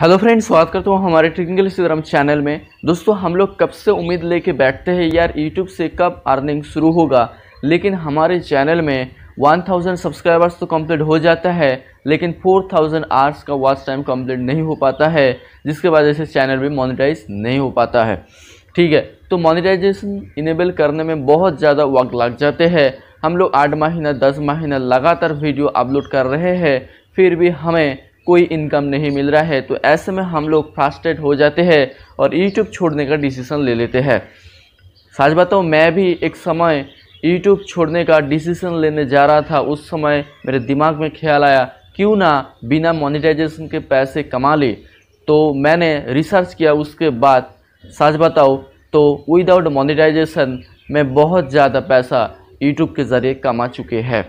hello friends स्वागत करता हूँ हमारे टेक्निकल सीधराम चैनल में दोस्तों हम लोग कब से उम्मीद लेके बैठते हैं यार यूट्यूब से कब अर्निंग शुरू होगा लेकिन हमारे चैनल में 1000 सब्सक्राइबर्स तो कंप्लीट हो जाता है लेकिन 4000 आवर्स का वॉच टाइम कंप्लीट नहीं हो पाता है जिसके वजह से चैनल भी मोनिटाइज नहीं हो पाता है ठीक है तो मोनिटाइजेशन इनेबल करने में बहुत ज़्यादा वक्त लग जाते हैं हम लोग आठ महीना दस महीना लगातार वीडियो अपलोड कर रहे हैं फिर भी हमें कोई इनकम नहीं मिल रहा है तो ऐसे में हम लोग फ्रस्ट्रेट हो जाते हैं और यूट्यूब छोड़ने का डिसीज़न ले लेते हैं साझ बताऊँ मैं भी एक समय यूट्यूब छोड़ने का डिसीज़न लेने जा रहा था उस समय मेरे दिमाग में ख्याल आया क्यों ना बिना मोनिटाइजेशन के पैसे कमा ले तो मैंने रिसर्च किया उसके बाद साझ बताओ तो विदाउट मोनिटाइजेशन में बहुत ज़्यादा पैसा यूट्यूब के ज़रिए कमा चुके हैं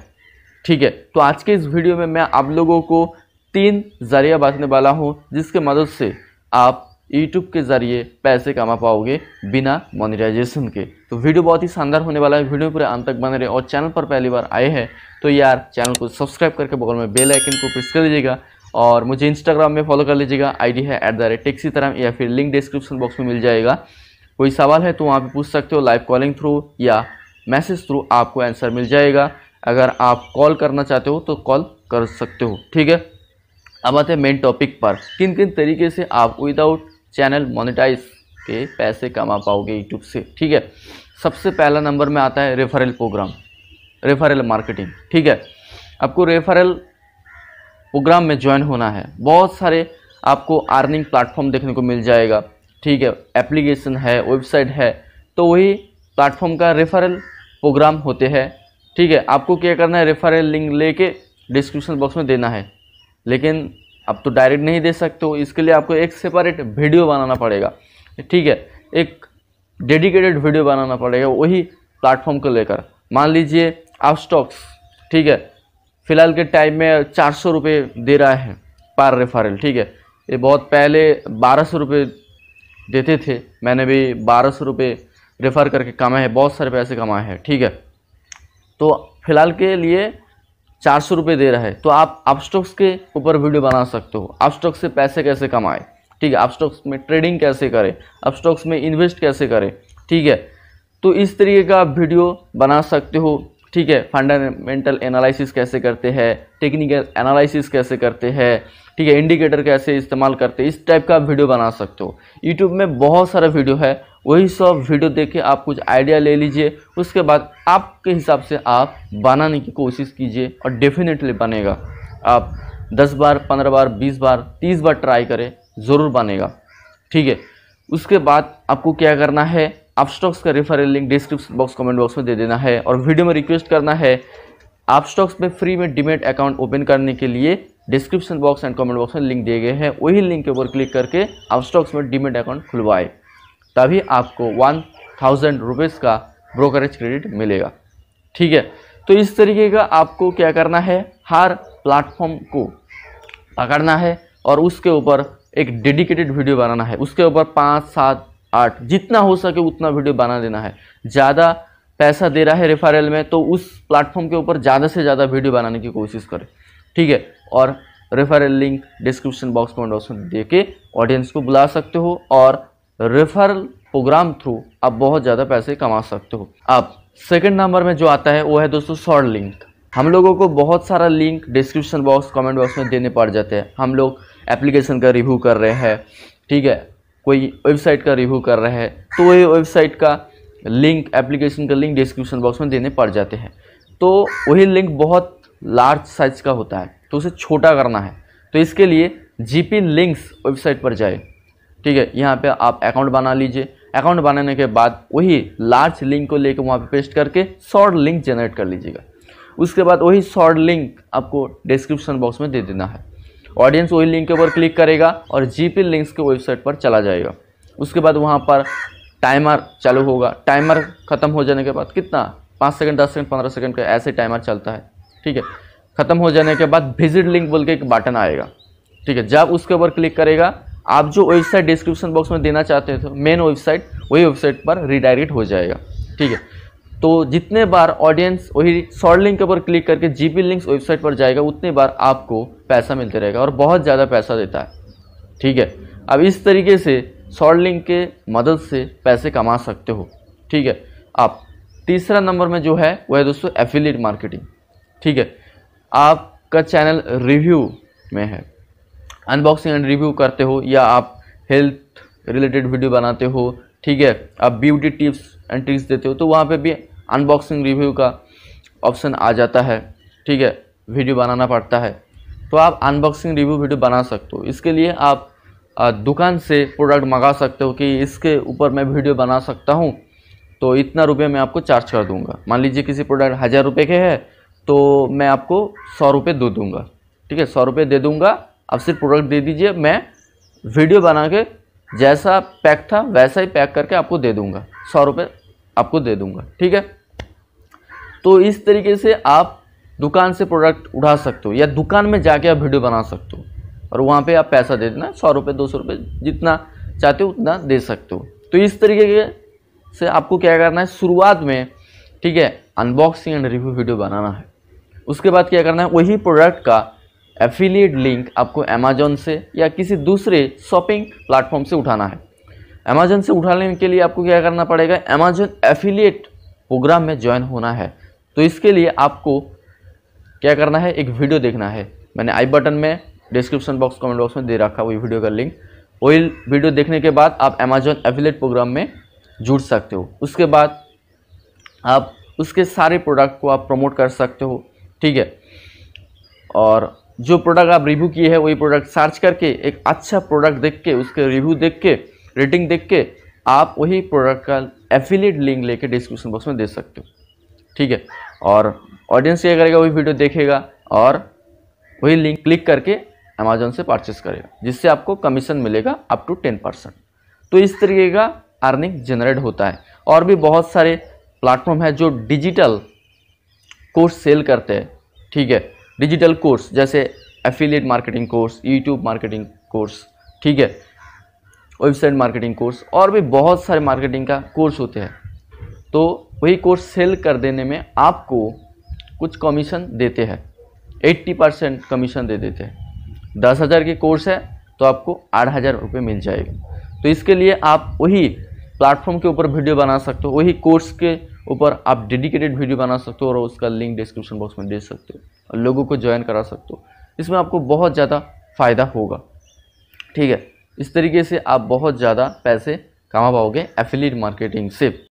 ठीक है तो आज के इस वीडियो में मैं आप लोगों को तीन ज़रिया बांटने वाला हूँ जिसके मदद से आप यूट्यूब के ज़रिए पैसे कमा पाओगे बिना मोनिटाइजेशन के तो वीडियो बहुत ही शानदार होने वाला है वीडियो पूरे अंत तक बने रहे और चैनल पर पहली बार आए हैं तो यार चैनल को सब्सक्राइब करके बगल में बेल आइकन को प्रेस कर लीजिएगा और मुझे इंस्टाग्राम में फॉलो कर लीजिएगा आईडी है एट द रेट टेक्सी तरह या फिर लिंक डिस्क्रिप्शन बॉक्स में मिल जाएगा कोई सवाल है तो वहाँ पर पूछ सकते हो लाइव कॉलिंग थ्रू या मैसेज थ्रू आपको आंसर मिल जाएगा अगर आप कॉल करना चाहते हो तो कॉल कर सकते हो ठीक है अब आते हैं मेन टॉपिक पर किन किन तरीके से आप विदाउट चैनल मोनिटाइज के पैसे कमा पाओगे यूट्यूब से ठीक है सबसे पहला नंबर में आता है रेफरल प्रोग्राम रेफरल मार्केटिंग ठीक है आपको रेफरल प्रोग्राम में ज्वाइन होना है बहुत सारे आपको अर्निंग प्लेटफॉर्म देखने को मिल जाएगा ठीक है एप्लीकेशन है वेबसाइट है तो वही प्लेटफॉर्म का रेफरल प्रोग्राम होते हैं ठीक है आपको क्या करना है रेफरल लिंक लेके डिस्क्रिप्शन बॉक्स में देना है लेकिन आप तो डायरेक्ट नहीं दे सकते हो इसके लिए आपको एक सेपरेट वीडियो बनाना पड़ेगा ठीक है एक डेडिकेटेड वीडियो बनाना पड़ेगा वही प्लेटफॉर्म को लेकर मान लीजिए आप स्टॉक्स ठीक है फिलहाल के टाइम में चार सौ रुपये दे रहा है पर रेफरल ठीक है ये बहुत पहले बारह सौ रुपये देते थे मैंने भी बारह सौ रुपये रेफ़र करके कमाए हैं बहुत सारे पैसे कमाए हैं ठीक है तो फिलहाल के लिए चार सौ रुपये दे रहा है तो आप अपस्टॉक्स स्टॉक्स के ऊपर वीडियो बना सकते हो आप स्टॉक्स से पैसे कैसे कमाएं ठीक है आप स्टॉक्स में ट्रेडिंग कैसे करें अपस्टॉक्स स्टॉक्स में इन्वेस्ट कैसे करें ठीक है तो इस तरीके का वीडियो बना सकते हो ठीक है फंडामेंटल एनालिसिस कैसे करते हैं टेक्निकल एनालिसिस कैसे करते हैं ठीक है इंडिकेटर कैसे इस्तेमाल करते हैं इस टाइप का वीडियो बना सकते हो यूट्यूब में बहुत सारा वीडियो है वही सब वीडियो देख के आप कुछ आइडिया ले लीजिए उसके बाद आपके हिसाब से आप बनाने की कोशिश कीजिए और डेफिनेटली बनेगा आप दस बार पंद्रह बार बीस बार तीस बार ट्राई करें ज़रूर बनेगा ठीक है उसके बाद आपको क्या करना है आप स्टॉक्स का referral link description box comment box में दे देना है और वीडियो में रिक्वेस्ट करना है आप स्टॉक्स में फ्री में डिमेट अकाउंट ओपन करने के लिए description box and comment box में लिंक दिए गए हैं वही लिंक के ऊपर क्लिक करके आप स्टॉक्स में डिमेट अकाउंट खुलवाए तभी आपको वन थाउजेंड रुपीज़ का ब्रोकरेज क्रेडिट मिलेगा ठीक है तो इस तरीके का आपको क्या करना है हर प्लेटफॉर्म को पकड़ना है और उसके ऊपर एक डेडिकेटेड वीडियो बनाना है उसके ऊपर पाँच सात आठ जितना हो सके उतना वीडियो बना देना है ज़्यादा पैसा दे रहा है रेफरल में तो उस प्लेटफॉर्म के ऊपर ज़्यादा से ज़्यादा वीडियो बनाने की कोशिश करें ठीक है और referral link description box comment box में दे के ऑडियंस को बुला सकते हो और रेफरल प्रोग्राम थ्रू आप बहुत ज़्यादा पैसे कमा सकते हो आप सेकेंड नंबर में जो आता है वो है दोस्तों शॉर्ट लिंक हम लोगों को बहुत सारा link description box comment box में देने पड़ जाते हैं हम लोग एप्लीकेशन का रिव्यू कर रहे हैं ठीक है कोई वेबसाइट का रिव्यू कर रहा है तो वही वेबसाइट का लिंक एप्लीकेशन का लिंक डिस्क्रिप्शन बॉक्स में देने पड़ जाते हैं तो वही लिंक बहुत लार्ज साइज का होता है तो उसे छोटा करना है तो इसके लिए जी पी लिंक्स वेबसाइट पर जाए ठीक है यहाँ पे आप अकाउंट बना लीजिए अकाउंट बनाने के बाद वही लार्ज लिंक को लेकर वहाँ पे पेस्ट करके शॉर्ट लिंक जनरेट कर लीजिएगा उसके बाद वही शॉर्ट लिंक आपको डिस्क्रिप्शन बॉक्स में दे देना है ऑडियंस वही लिंक के ऊपर क्लिक करेगा और जी पी लिंक्स के वेबसाइट पर चला जाएगा उसके बाद वहाँ पर टाइमर चालू होगा टाइमर ख़त्म हो जाने के बाद कितना पाँच सेकंड दस सेकंड पंद्रह सेकंड का ऐसे टाइमर चलता है ठीक है ख़त्म हो जाने के बाद विजिट लिंक बोल के एक बटन आएगा ठीक है जब उसके ऊपर क्लिक करेगा आप जो वेबसाइट डिस्क्रिप्शन बॉक्स में देना चाहते थे मेन वेबसाइट वही वेबसाइट पर रिडायरेक्ट हो जाएगा ठीक है तो जितने बार ऑडियंस वही शॉर्ट लिंक के ऊपर क्लिक करके जी पी लिंक्स वेबसाइट पर जाएगा उतने बार आपको पैसा मिलते रहेगा और बहुत ज़्यादा पैसा देता है ठीक है अब इस तरीके से शॉर्ट लिंक के मदद से पैसे कमा सकते हो ठीक है आप तीसरा नंबर में जो है वह है दोस्तों एफिलिएट मार्केटिंग ठीक है आपका चैनल रिव्यू में है अनबॉक्सिंग एंड रिव्यू करते हो या आप हेल्थ रिलेटेड वीडियो बनाते हो ठीक है आप ब्यूटी टिप्स एंड ट्रिक्स देते हो तो वहाँ पे भी अनबॉक्सिंग रिव्यू का ऑप्शन आ जाता है ठीक है वीडियो बनाना पड़ता है तो आप अनबॉक्सिंग रिव्यू वीडियो बना सकते हो इसके लिए आप दुकान से प्रोडक्ट मंगा सकते हो कि इसके ऊपर मैं वीडियो बना सकता हूँ तो इतना रुपये मैं आपको चार्ज कर दूँगा मान लीजिए किसी प्रोडक्ट हज़ार रुपये के है तो मैं आपको सौ रुपये दे दूँगा ठीक है सौ रुपये दे दूँगा आप सिर्फ प्रोडक्ट दे दीजिए मैं वीडियो बना के जैसा पैक था वैसा ही पैक करके आपको दे दूँगा सौ रुपये आपको दे दूँगा ठीक है तो इस तरीके से आप दुकान से प्रोडक्ट उठा सकते हो या दुकान में जाके आप वीडियो बना सकते हो और वहाँ पे आप पैसा दे देना सौ रुपये दो सौ रुपये जितना चाहते हो उतना दे सकते हो तो इस तरीके के से आपको क्या करना है शुरुआत में ठीक है अनबॉक्सिंग एंड रिव्यू वीडियो बनाना है उसके बाद क्या करना है वही प्रोडक्ट का एफिलिएट लिंक आपको अमेजोन से या किसी दूसरे शॉपिंग प्लेटफॉर्म से उठाना है अमेजोन से उठाने के लिए आपको क्या करना पड़ेगा अमेजोन एफिलिएट प्रोग्राम में ज्वाइन होना है तो इसके लिए आपको क्या करना है एक वीडियो देखना है मैंने आई बटन में डिस्क्रिप्शन बॉक्स कमेंट बॉक्स में दे रखा वही वीडियो का लिंक वही वीडियो देखने के बाद आप अमेजोन एफिलेट प्रोग्राम में जुड़ सकते हो उसके बाद आप उसके सारे प्रोडक्ट को आप प्रमोट कर सकते हो ठीक है और जो प्रोडक्ट आप रिव्यू किए हैं वही प्रोडक्ट सर्च करके एक अच्छा प्रोडक्ट देख के उसके रिव्यू देख के रेटिंग देख के आप वही प्रोडक्ट का एफिलेट लिंक लेके डिस्क्रिप्शन बॉक्स में दे सकते हो ठीक है और ऑडियंस क्या करेगा वही वीडियो देखेगा और वही लिंक क्लिक करके अमेजोन से परचेस करेगा जिससे आपको कमीशन मिलेगा अप टू टेन परसेंट तो इस तरीके का अर्निंग जनरेट होता है और भी बहुत सारे प्लेटफॉर्म है जो डिजिटल कोर्स सेल करते हैं ठीक है डिजिटल कोर्स जैसे affiliate marketing course YouTube marketing course ठीक है वेबसाइट मार्केटिंग कोर्स और भी बहुत सारे मार्केटिंग का कोर्स होते हैं तो वही कोर्स सेल कर देने में आपको कुछ कमीशन देते हैं 80 परसेंट कमीशन दे देते हैं दस हज़ार के कोर्स है तो आपको आठ हज़ार रुपये मिल जाएगा तो इसके लिए आप वही प्लेटफॉर्म के ऊपर वीडियो बना सकते हो वही कोर्स के ऊपर आप डेडिकेटेड वीडियो बना सकते हो और उसका लिंक डिस्क्रिप्शन बॉक्स में दे सकते हो और लोगों को ज्वाइन करा सकते हो इसमें आपको बहुत ज़्यादा फ़ायदा होगा ठीक है इस तरीके से आप बहुत ज़्यादा पैसे कमा पाओगे एफिलिएट मार्केटिंग से